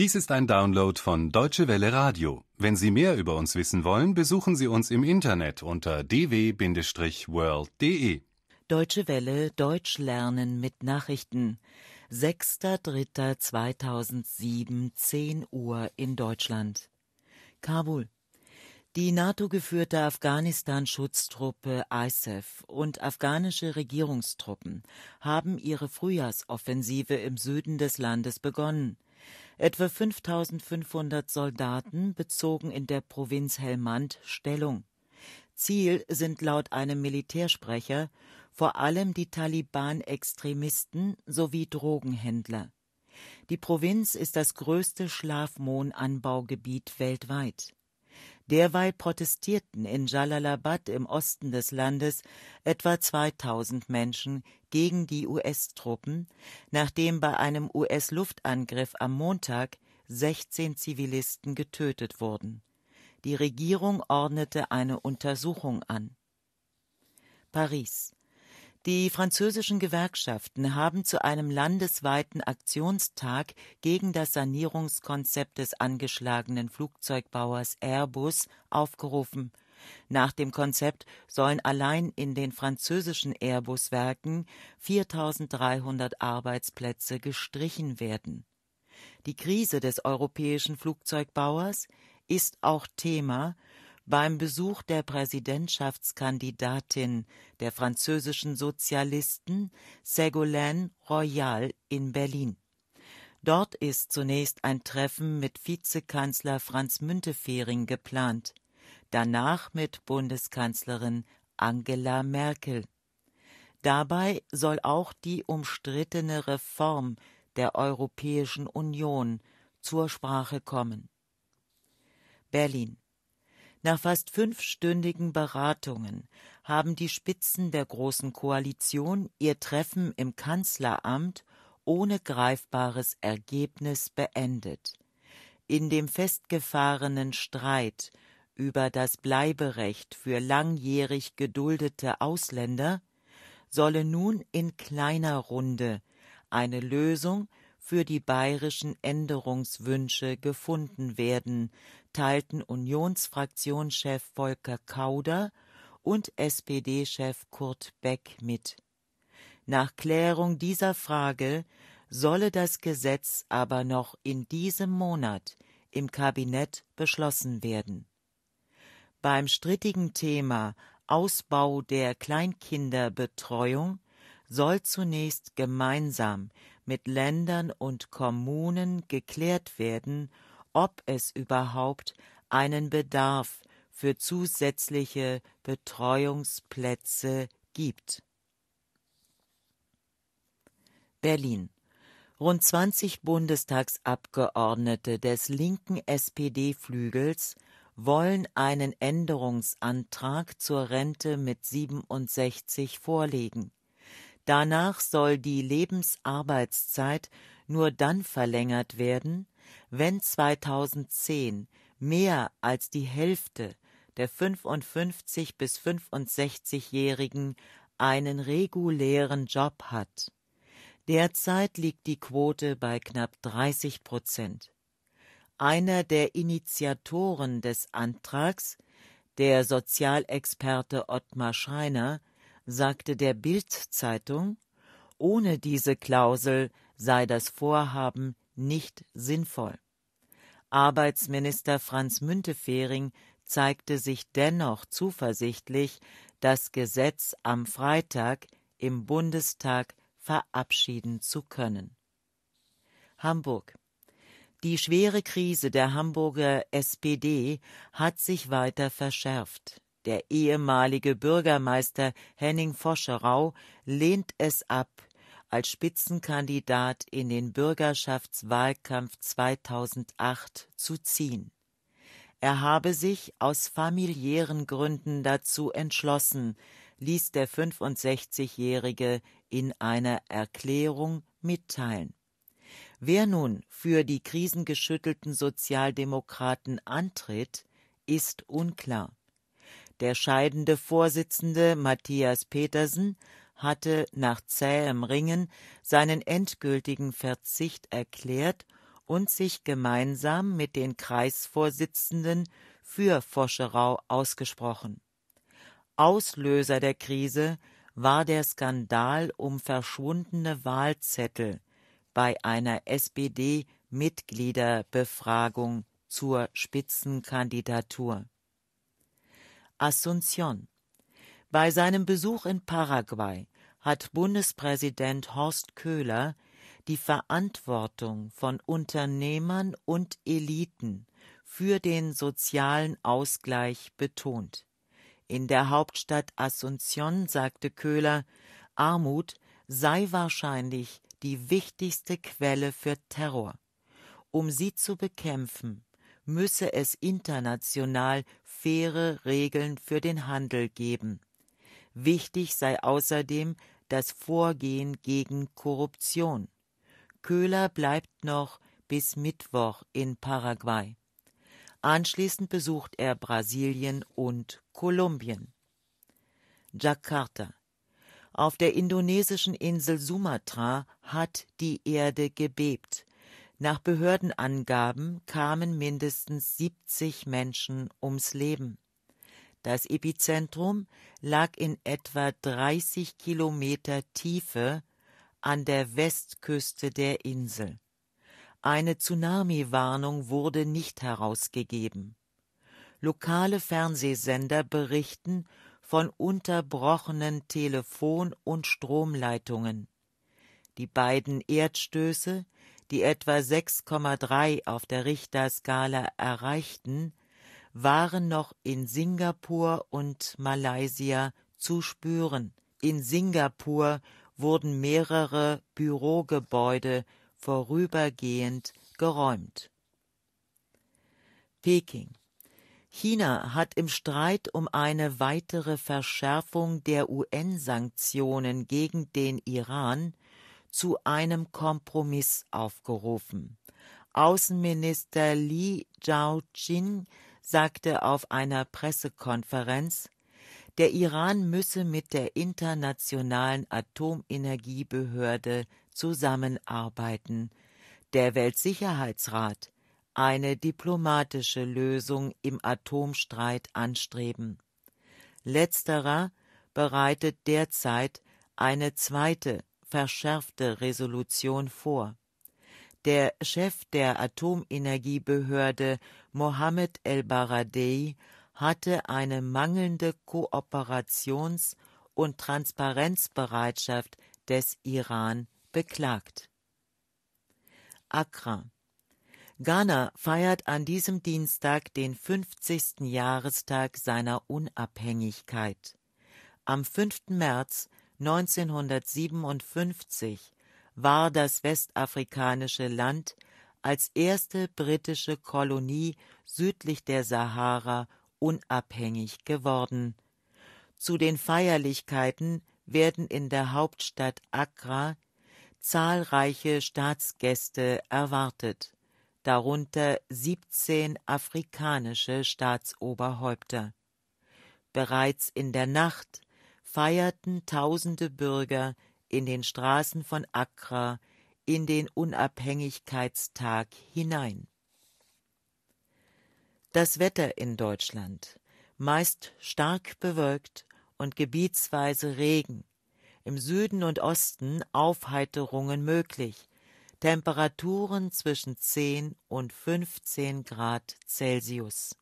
Dies ist ein Download von Deutsche Welle Radio. Wenn Sie mehr über uns wissen wollen, besuchen Sie uns im Internet unter dw-world.de. Deutsche Welle Deutsch lernen mit Nachrichten. 6.3.2007, 10 Uhr in Deutschland. Kabul. Die NATO-geführte Afghanistan-Schutztruppe ISAF e und afghanische Regierungstruppen haben ihre Frühjahrsoffensive im Süden des Landes begonnen. Etwa 5500 Soldaten bezogen in der Provinz Helmand Stellung. Ziel sind laut einem Militärsprecher vor allem die Taliban-Extremisten sowie Drogenhändler. Die Provinz ist das größte Schlafmohnanbaugebiet weltweit Derweil protestierten in Jalalabad im Osten des Landes etwa 2000 Menschen gegen die US-Truppen, nachdem bei einem US-Luftangriff am Montag 16 Zivilisten getötet wurden. Die Regierung ordnete eine Untersuchung an. Paris die französischen Gewerkschaften haben zu einem landesweiten Aktionstag gegen das Sanierungskonzept des angeschlagenen Flugzeugbauers Airbus aufgerufen. Nach dem Konzept sollen allein in den französischen Airbus-Werken 4.300 Arbeitsplätze gestrichen werden. Die Krise des europäischen Flugzeugbauers ist auch Thema beim Besuch der Präsidentschaftskandidatin der französischen Sozialisten Ségolène Royal in Berlin. Dort ist zunächst ein Treffen mit Vizekanzler Franz Müntefering geplant, danach mit Bundeskanzlerin Angela Merkel. Dabei soll auch die umstrittene Reform der Europäischen Union zur Sprache kommen. Berlin nach fast fünfstündigen Beratungen haben die Spitzen der Großen Koalition ihr Treffen im Kanzleramt ohne greifbares Ergebnis beendet. In dem festgefahrenen Streit über das Bleiberecht für langjährig geduldete Ausländer solle nun in kleiner Runde eine Lösung für die bayerischen Änderungswünsche gefunden werden, teilten Unionsfraktionschef Volker Kauder und SPD-Chef Kurt Beck mit. Nach Klärung dieser Frage solle das Gesetz aber noch in diesem Monat im Kabinett beschlossen werden. Beim strittigen Thema Ausbau der Kleinkinderbetreuung soll zunächst gemeinsam mit Ländern und Kommunen geklärt werden, ob es überhaupt einen Bedarf für zusätzliche Betreuungsplätze gibt. Berlin Rund 20 Bundestagsabgeordnete des linken SPD-Flügels wollen einen Änderungsantrag zur Rente mit 67 vorlegen. Danach soll die Lebensarbeitszeit nur dann verlängert werden, wenn 2010 mehr als die Hälfte der 55 bis 65-Jährigen einen regulären Job hat. Derzeit liegt die Quote bei knapp 30 Prozent. Einer der Initiatoren des Antrags, der Sozialexperte Ottmar Schreiner, sagte der Bild-Zeitung, ohne diese Klausel sei das Vorhaben nicht sinnvoll. Arbeitsminister Franz Müntefering zeigte sich dennoch zuversichtlich, das Gesetz am Freitag im Bundestag verabschieden zu können. Hamburg die schwere Krise der Hamburger SPD hat sich weiter verschärft. Der ehemalige Bürgermeister Henning Foscherau lehnt es ab, als Spitzenkandidat in den Bürgerschaftswahlkampf 2008 zu ziehen. Er habe sich aus familiären Gründen dazu entschlossen, ließ der 65-Jährige in einer Erklärung mitteilen. Wer nun für die krisengeschüttelten Sozialdemokraten antritt, ist unklar. Der scheidende Vorsitzende Matthias Petersen hatte nach zähem Ringen seinen endgültigen Verzicht erklärt und sich gemeinsam mit den Kreisvorsitzenden für Voscherau ausgesprochen. Auslöser der Krise war der Skandal um verschwundene Wahlzettel bei einer SPD Mitgliederbefragung zur Spitzenkandidatur Asunción. Bei seinem Besuch in Paraguay hat Bundespräsident Horst Köhler die Verantwortung von Unternehmern und Eliten für den sozialen Ausgleich betont. In der Hauptstadt Asunción sagte Köhler, Armut sei wahrscheinlich die wichtigste Quelle für Terror. Um sie zu bekämpfen, müsse es international faire Regeln für den Handel geben. Wichtig sei außerdem das Vorgehen gegen Korruption. Köhler bleibt noch bis Mittwoch in Paraguay. Anschließend besucht er Brasilien und Kolumbien. Jakarta auf der indonesischen Insel Sumatra hat die Erde gebebt. Nach Behördenangaben kamen mindestens 70 Menschen ums Leben. Das Epizentrum lag in etwa 30 Kilometer Tiefe an der Westküste der Insel. Eine Tsunami-Warnung wurde nicht herausgegeben. Lokale Fernsehsender berichten von unterbrochenen Telefon- und Stromleitungen. Die beiden Erdstöße die etwa 6,3 auf der Richterskala erreichten, waren noch in Singapur und Malaysia zu spüren. In Singapur wurden mehrere Bürogebäude vorübergehend geräumt. Peking China hat im Streit um eine weitere Verschärfung der UN-Sanktionen gegen den Iran zu einem Kompromiss aufgerufen. Außenminister Li Zhaojin sagte auf einer Pressekonferenz, der Iran müsse mit der internationalen Atomenergiebehörde zusammenarbeiten. Der Weltsicherheitsrat eine diplomatische Lösung im Atomstreit anstreben. Letzterer bereitet derzeit eine zweite verschärfte Resolution vor. Der Chef der Atomenergiebehörde Mohammed el-Baradei hatte eine mangelnde Kooperations- und Transparenzbereitschaft des Iran beklagt. Accra Ghana feiert an diesem Dienstag den 50. Jahrestag seiner Unabhängigkeit. Am 5. März 1957 war das westafrikanische Land als erste britische Kolonie südlich der Sahara unabhängig geworden. Zu den Feierlichkeiten werden in der Hauptstadt Accra zahlreiche Staatsgäste erwartet, darunter 17 afrikanische Staatsoberhäupter. Bereits in der Nacht feierten tausende Bürger in den Straßen von Accra in den Unabhängigkeitstag hinein. Das Wetter in Deutschland meist stark bewölkt und gebietsweise Regen, im Süden und Osten Aufheiterungen möglich, Temperaturen zwischen 10 und 15 Grad Celsius